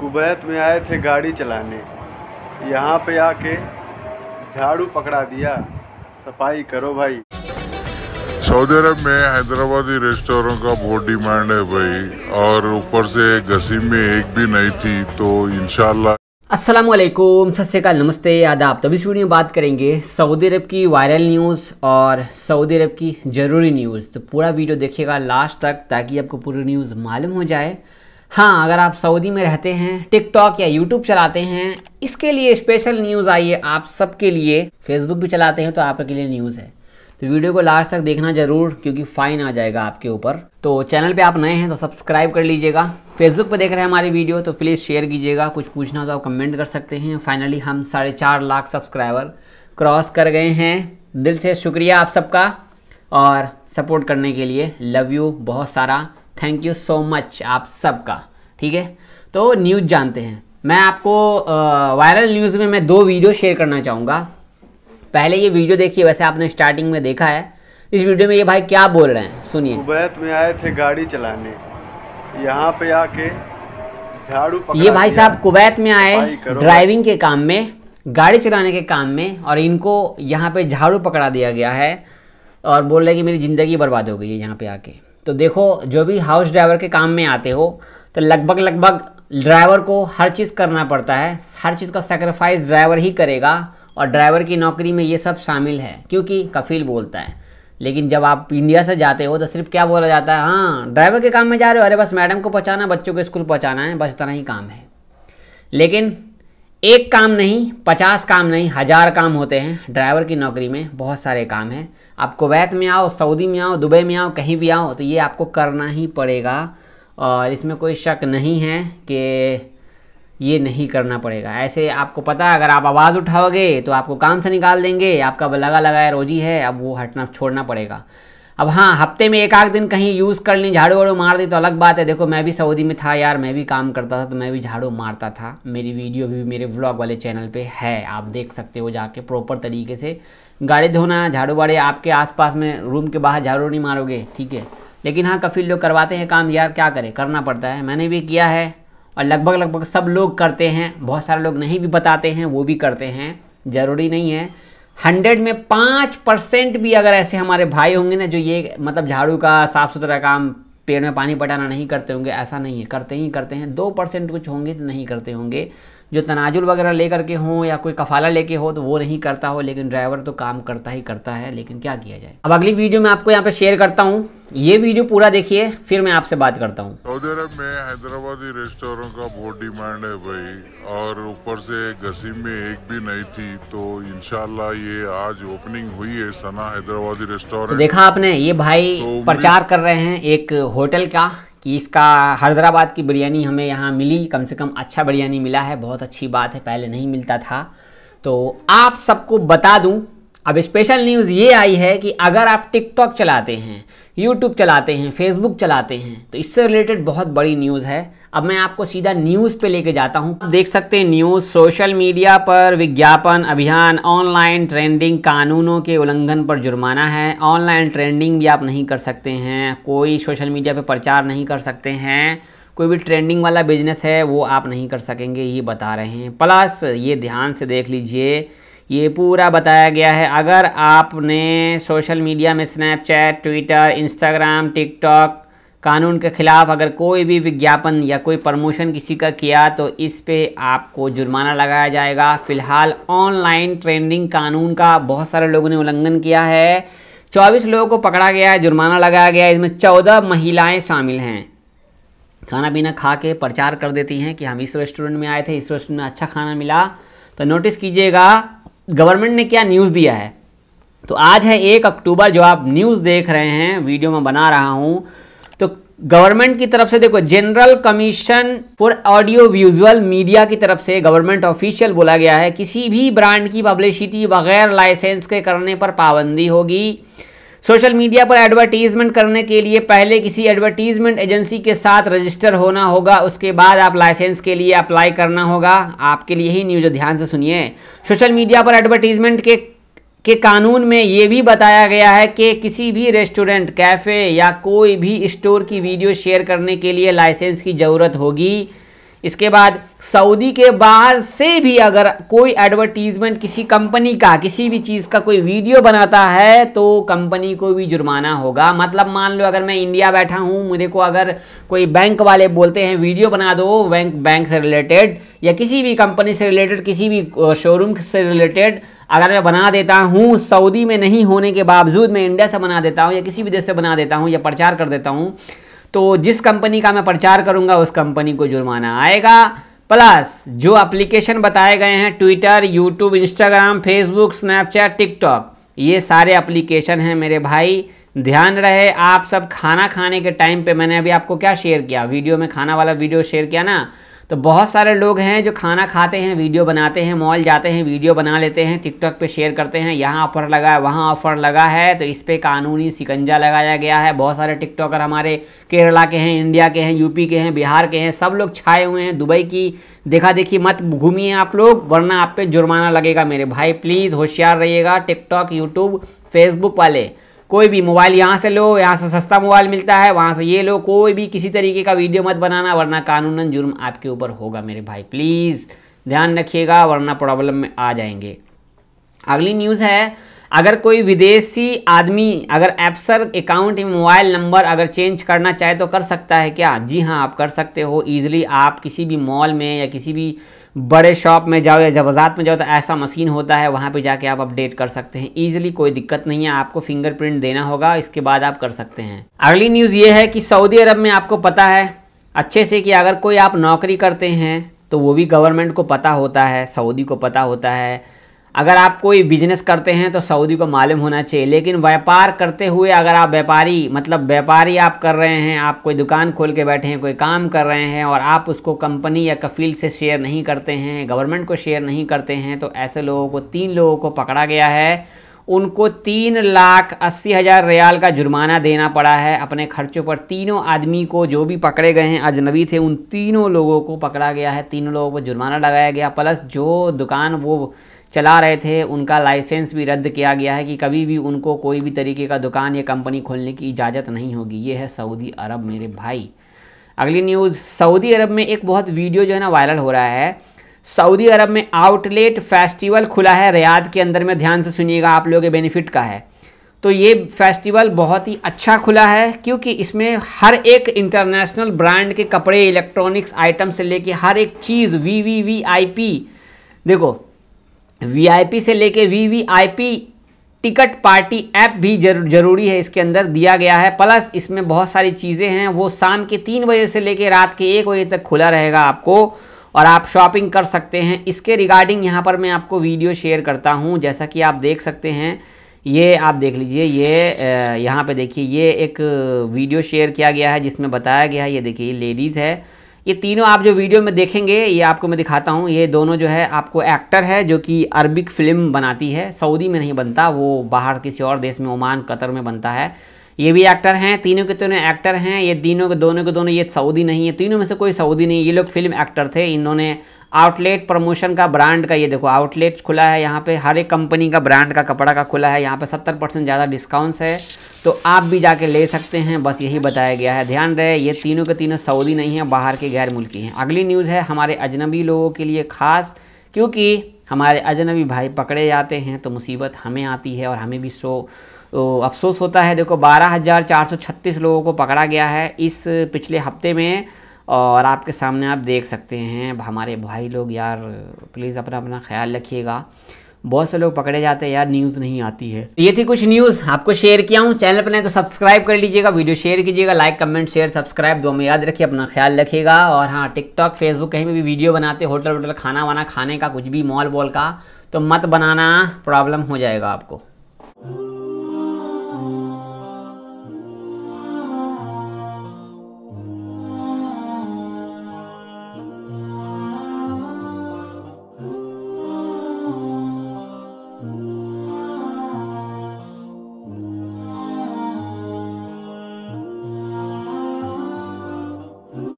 Kuwait में आए थे गाड़ी चलाने यहाँ पे आके झाड़ू पकड़ा दिया सफाई करो भाई सऊदी अरब में हैदराबादी रेस्टोरों का बहुत डिमांड है भाई और ऊपर से घसीम में एक भी नहीं थी तो इनशाला असलम सत्याकाल नमस्ते आदाब तो इस वीडियो में बात करेंगे सऊदी अरब की वायरल न्यूज़ और सऊदी अरब की ज़रूरी न्यूज़ तो पूरा वीडियो देखिएगा लास्ट तक ताकि आपको पूरी न्यूज़ मालूम हो जाए हाँ अगर आप सऊदी में रहते हैं टिकटॉक या यूट्यूब चलाते हैं इसके लिए स्पेशल न्यूज़ आई है आप सबके लिए फेसबुक भी चलाते हैं तो आपके लिए न्यूज़ है तो वीडियो को लास्ट तक देखना जरूर क्योंकि फाइन आ जाएगा आपके ऊपर तो चैनल पे आप नए हैं तो सब्सक्राइब कर लीजिएगा फेसबुक पे देख रहे हैं हमारी वीडियो तो प्लीज़ शेयर कीजिएगा कुछ पूछना तो आप कमेंट कर सकते हैं फाइनली हम साढ़े चार लाख सब्सक्राइबर क्रॉस कर गए हैं दिल से शुक्रिया आप सबका और सपोर्ट करने के लिए लव यू बहुत सारा थैंक यू सो मच आप सबका ठीक है तो न्यूज़ जानते हैं मैं आपको वायरल न्यूज़ में मैं दो वीडियो शेयर करना चाहूँगा पहले ये वीडियो देखिए वैसे आपने स्टार्टिंग में देखा है इस वीडियो में ये भाई क्या बोल रहे हैं सुनिए कुवैत में आए थे गाड़ी चलाने यहाँ पे आके झाड़ू ये भाई साहब कुवैत में आए ड्राइविंग के काम में गाड़ी चलाने के काम में और इनको यहाँ पे झाड़ू पकड़ा दिया गया है और बोल रहे कि मेरी ज़िंदगी बर्बाद हो गई है यहाँ पे आके तो देखो जो भी हाउस ड्राइवर के काम में आते हो तो लगभग लगभग ड्राइवर को हर चीज़ करना पड़ता है हर चीज़ का सेक्रीफाइस ड्राइवर ही करेगा और ड्राइवर की नौकरी में ये सब शामिल है क्योंकि कफील बोलता है लेकिन जब आप इंडिया से जाते हो तो सिर्फ क्या बोला जाता है हाँ ड्राइवर के काम में जा रहे हो अरे बस मैडम को पहुँचाना बच्चों को स्कूल पहुँचाना है बस इतना ही काम है लेकिन एक काम नहीं पचास काम नहीं हज़ार काम होते हैं ड्राइवर की नौकरी में बहुत सारे काम हैं आप कुवैत में आओ सऊदी में आओ दुबई में आओ कहीं भी आओ तो ये आपको करना ही पड़ेगा और इसमें कोई शक नहीं है कि ये नहीं करना पड़ेगा ऐसे आपको पता है अगर आप आवाज़ उठाओगे तो आपको काम से निकाल देंगे आपका लगा लगाया रोजी है अब वो हटना छोड़ना पड़ेगा अब हाँ हफ्ते में एक आध दिन कहीं यूज़ कर ली झाड़ू वाड़ू मार दी तो अलग बात है देखो मैं भी सऊदी में था यार मैं भी काम करता था तो मैं भी झाड़ू मारता था मेरी वीडियो भी मेरे व्लॉग वाले चैनल पे है आप देख सकते हो जाके प्रॉपर तरीके से गाड़ी धोना झाड़ू वाड़े आपके आसपास में रूम के बाहर झाड़ू नहीं मारोगे ठीक है लेकिन हाँ काफ़ी लोग करवाते हैं काम यार क्या करें करना पड़ता है मैंने भी किया है और लगभग लगभग सब लोग करते हैं बहुत सारे लोग नहीं भी बताते हैं वो भी करते हैं ज़रूरी नहीं है हंड्रेड में पाँच परसेंट भी अगर ऐसे हमारे भाई होंगे ना जो ये मतलब झाड़ू का साफ सुथरा काम पेड़ में पानी पटाना नहीं करते होंगे ऐसा नहीं है करते ही करते हैं दो परसेंट कुछ होंगे तो नहीं करते होंगे जो तनाजुल वगैरह लेकर के हों या कोई कफाला लेके हो तो वो नहीं करता हो लेकिन ड्राइवर तो काम करता ही करता है लेकिन क्या किया जाए अब अगली वीडियो में आपको यहाँ पे शेयर करता हूँ ये वीडियो पूरा देखिए फिर मैं आपसे बात करता हूँ सऊदी अरब में हैदराबादी रेस्टोरों का बहुत डिमांड है भाई और ऊपर से गसीम में एक भी नहीं थी तो इनशाला ये आज ओपनिंग हुई है सना हैदराबादी रेस्टोरेंट तो देखा आपने ये भाई तो प्रचार कर रहे हैं एक होटल का कि इसका हैदराबाद की बिरयानी हमें यहाँ मिली कम से कम अच्छा बिरयानी मिला है बहुत अच्छी बात है पहले नहीं मिलता था तो आप सबको बता दूं अब स्पेशल न्यूज़ ये आई है कि अगर आप टिकटॉक चलाते हैं यूट्यूब चलाते हैं फेसबुक चलाते हैं तो इससे रिलेटेड बहुत बड़ी न्यूज़ है अब मैं आपको सीधा न्यूज़ पे लेके जाता हूँ आप देख सकते हैं न्यूज़ सोशल मीडिया पर विज्ञापन अभियान ऑनलाइन ट्रेंडिंग कानूनों के उल्लंघन पर जुर्माना है ऑनलाइन ट्रेंडिंग भी आप नहीं कर सकते हैं कोई सोशल मीडिया पे प्रचार नहीं कर सकते हैं कोई भी ट्रेंडिंग वाला बिजनेस है वो आप नहीं कर सकेंगे ये बता रहे हैं प्लस ये ध्यान से देख लीजिए ये पूरा बताया गया है अगर आपने सोशल मीडिया में स्नैपचैट ट्विटर इंस्टाग्राम टिकटॉक कानून के ख़िलाफ़ अगर कोई भी विज्ञापन या कोई प्रमोशन किसी का किया तो इस पे आपको जुर्माना लगाया जाएगा फ़िलहाल ऑनलाइन ट्रेंडिंग कानून का बहुत सारे लोगों ने उल्लंघन किया है 24 लोगों को पकड़ा गया है जुर्माना लगाया गया है इसमें 14 महिलाएं शामिल हैं खाना पीना खा के प्रचार कर देती हैं कि हम इस रेस्टोरेंट में आए थे इस रेस्टोरेंट में अच्छा खाना मिला तो नोटिस कीजिएगा गवर्नमेंट ने क्या न्यूज़ दिया है तो आज है एक अक्टूबर जो आप न्यूज़ देख रहे हैं वीडियो में बना रहा हूँ गवर्नमेंट की तरफ से देखो general commission for audio visual media की तरफ से गवर्नमेंट ऑफिशियल बोला गया है किसी भी ब्रांड की पब्लिसिटी बगैर लाइसेंस के करने पर पाबंदी होगी सोशल मीडिया पर एडवर्टीजमेंट करने के लिए पहले किसी एडवर्टीजमेंट एजेंसी के साथ रजिस्टर होना होगा उसके बाद आप लाइसेंस के लिए अप्लाई करना होगा आपके लिए ही न्यूज ध्यान से सुनिए सोशल मीडिया पर एडवर्टीजमेंट के के कानून में ये भी बताया गया है कि किसी भी रेस्टोरेंट कैफ़े या कोई भी स्टोर की वीडियो शेयर करने के लिए लाइसेंस की ज़रूरत होगी इसके बाद सऊदी के बाहर से भी अगर कोई एडवर्टीज़मेंट किसी कंपनी का किसी भी चीज़ का कोई वीडियो बनाता है तो कंपनी को भी जुर्माना होगा मतलब मान लो अगर मैं इंडिया बैठा हूँ मेरे को अगर कोई बैंक वाले बोलते हैं वीडियो बना दो बैंक बैंक से रिलेटेड या किसी भी कंपनी से रिलेटेड किसी भी शोरूम से रिलेटेड अगर मैं बना देता हूँ सऊदी में नहीं होने के बावजूद मैं इंडिया से बना देता हूँ या किसी भी देश से बना देता हूँ या प्रचार कर देता हूँ तो जिस कंपनी का मैं प्रचार करूंगा उस कंपनी को जुर्माना आएगा प्लस जो एप्लीकेशन बताए गए हैं Twitter YouTube Instagram Facebook Snapchat TikTok ये सारे एप्लीकेशन हैं मेरे भाई ध्यान रहे आप सब खाना खाने के टाइम पे मैंने अभी आपको क्या शेयर किया वीडियो में खाना वाला वीडियो शेयर किया ना तो बहुत सारे लोग हैं जो खाना खाते हैं वीडियो बनाते हैं मॉल जाते हैं वीडियो बना लेते हैं टिकटॉक पे शेयर करते हैं यहाँ ऑफर लगा है वहाँ ऑफर लगा है तो इस पर कानूनी सिकंजा लगाया गया है बहुत सारे टिकटॉकर हमारे केरला के हैं इंडिया के हैं यूपी के हैं बिहार के हैं सब लोग छाए हुए हैं दुबई की देखा देखी मत घूमिए आप लोग वरना आप पे जुर्माना लगेगा मेरे भाई प्लीज़ होशियार रहिएगा टिकटॉक यूट्यूब फेसबुक वाले कोई भी मोबाइल यहाँ से लो यहाँ से सस्ता मोबाइल मिलता है वहाँ से ये लो कोई भी किसी तरीके का वीडियो मत बनाना वरना कानूनन जुर्म आपके ऊपर होगा मेरे भाई प्लीज़ ध्यान रखिएगा वरना प्रॉब्लम में आ जाएंगे अगली न्यूज़ है अगर कोई विदेशी आदमी अगर एप्सर अकाउंट में मोबाइल नंबर अगर चेंज करना चाहे तो कर सकता है क्या जी हाँ आप कर सकते हो ईजिली आप किसी भी मॉल में या किसी भी बड़े शॉप में जाओ या जवाजात में जाओ तो ऐसा मशीन होता है वहाँ पे जाके आप अपडेट कर सकते हैं ईजिली कोई दिक्कत नहीं है आपको फिंगरप्रिंट देना होगा इसके बाद आप कर सकते हैं अगली न्यूज़ ये है कि सऊदी अरब में आपको पता है अच्छे से कि अगर कोई आप नौकरी करते हैं तो वो भी गवर्नमेंट को पता होता है सऊदी को पता होता है अगर आप कोई बिजनेस करते हैं तो सऊदी को मालूम होना चाहिए लेकिन व्यापार करते हुए अगर आप व्यापारी मतलब व्यापारी आप कर रहे हैं आप कोई दुकान खोल के बैठे हैं कोई काम कर रहे हैं और आप उसको कंपनी या कफील से शेयर नहीं करते हैं गवर्नमेंट को शेयर नहीं करते हैं तो ऐसे लोगों को तीन लोगों को पकड़ा गया है उनको तीन लाख अस्सी हज़ार रियाल का जुर्माना देना पड़ा है अपने खर्चों पर तीनों आदमी को जो भी पकड़े गए हैं अजनबी थे उन तीनों लोगों को पकड़ा गया है तीनों लोगों को जुर्माना लगाया गया प्लस जो दुकान वो चला रहे थे उनका लाइसेंस भी रद्द किया गया है कि कभी भी उनको कोई भी तरीके का दुकान या कंपनी खोलने की इजाज़त नहीं होगी ये है सऊदी अरब मेरे भाई अगली न्यूज़ सऊदी अरब में एक बहुत वीडियो जो है ना वायरल हो रहा है सऊदी अरब में आउटलेट फेस्टिवल खुला है रियाद के अंदर में ध्यान से सुनिएगा आप लोगों के बेनिफिट का है तो ये फेस्टिवल बहुत ही अच्छा खुला है क्योंकि इसमें हर एक इंटरनेशनल ब्रांड के कपड़े इलेक्ट्रॉनिक्स आइटम से लेके हर एक चीज़ V V V I P देखो वीआईपी से लेके वीवीआईपी टिकट पार्टी ऐप भी जरूर जरूरी है इसके अंदर दिया गया है प्लस इसमें बहुत सारी चीज़ें हैं वो शाम के तीन बजे से लेके रात के एक बजे तक खुला रहेगा आपको और आप शॉपिंग कर सकते हैं इसके रिगार्डिंग यहाँ पर मैं आपको वीडियो शेयर करता हूँ जैसा कि आप देख सकते हैं ये आप देख लीजिए ये यहाँ पे देखिए ये एक वीडियो शेयर किया गया है जिसमें बताया गया है ये देखिए लेडीज़ है ये तीनों आप जो वीडियो में देखेंगे ये आपको मैं दिखाता हूँ ये दोनों जो है आपको एक्टर है जो कि अरबिक फिल्म बनाती है सऊदी में नहीं बनता वो बाहर किसी और देश में ओमान कतर में बनता है ये भी एक्टर हैं तीनों के तीनों तो एक्टर हैं ये तीनों के दोनों के दोनों ये सऊदी नहीं है तीनों में से कोई सऊदी नहीं ये लोग फिल्म एक्टर थे इन्होंने आउटलेट प्रमोशन का ब्रांड का ये देखो आउटलेट खुला है यहाँ पे हर एक कंपनी का ब्रांड का कपड़ा का खुला है यहाँ पे सत्तर परसेंट ज़्यादा डिस्काउंट्स है तो आप भी जाके ले सकते हैं बस यही बताया गया है ध्यान रहे ये तीनों के तीनों सऊदी नहीं हैं बाहर के गैर मुल्की हैं अगली न्यूज़ है हमारे अजनबी लोगों के लिए ख़ास क्योंकि हमारे अजनबी भाई पकड़े जाते हैं तो मुसीबत हमें आती है और हमें भी सो तो अफसोस होता है देखो 12,436 लोगों को पकड़ा गया है इस पिछले हफ्ते में और आपके सामने आप देख सकते हैं हमारे भाई लोग यार प्लीज़ अपना अपना ख्याल रखिएगा बहुत से लोग पकड़े जाते हैं यार न्यूज़ नहीं आती है तो ये थी कुछ न्यूज़ आपको शेयर किया हूँ चैनल पर नहीं तो सब्सक्राइब कर लीजिएगा वीडियो शेयर कीजिएगा लाइक कमेंट शेयर सब्सक्राइब दो में याद रखिए अपना ख्याल रखिएगा और हाँ टिकटॉक फेसबुक कहीं पर भी वीडियो बनाते होटल वोटल खाना वाना खाने का कुछ भी मॉल वॉल का तो मत बनाना प्रॉब्लम हो जाएगा आपको